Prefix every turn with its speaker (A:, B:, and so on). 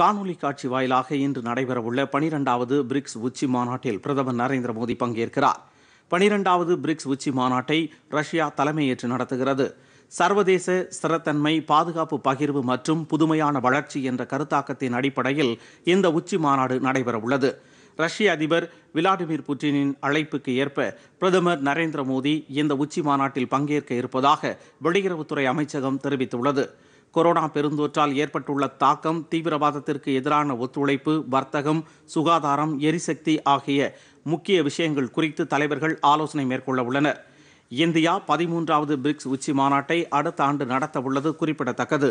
A: காணொலி காட்சி வாயிலாக இன்று நடைபெறவுள்ள பனிரெண்டாவது பிரிக்ஸ் உச்சி மாநாட்டில் பிரதமர் நரேந்திர மோடி பங்கேற்கிறார் பனிரெண்டாவது பிரிக்ஸ் உச்சி மாநாட்டை ரஷ்யா தலைமையேற்று நடத்துகிறது சர்வதேச ஸ்திரத்தன்மை பாதுகாப்பு பகிர்வு மற்றும் புதுமையான வளர்ச்சி என்ற கருத்தாக்கத்தின் அடிப்படையில் இந்த உச்சி மாநாடு நடைபெறவுள்ளது ரஷ்ய அதிபர் விளாடிமிர் புட்டினின் அழைப்புக்கு ஏற்ப பிரதமர் நரேந்திர மோடி இந்த உச்சி மாநாட்டில் பங்கேற்க இருப்பதாக வெளியுறவுத்துறை அமைச்சகம் தெரிவித்துள்ளது கொரோனா பெருந்தொற்றால் ஏற்பட்டுள்ள தாக்கம் தீவிரவாதத்திற்கு எதிரான ஒத்துழைப்பு வர்த்தகம் சுகாதாரம் எரிசக்தி ஆகிய முக்கிய விஷயங்கள் குறித்து தலைவர்கள் ஆலோசனை மேற்கொள்ள உள்ளனர் இந்தியா பதிமூன்றாவது பிரிக்ஸ் உச்சி மாநாட்டை அடுத்த ஆண்டு நடத்த உள்ளது குறிப்பிடத்தக்கது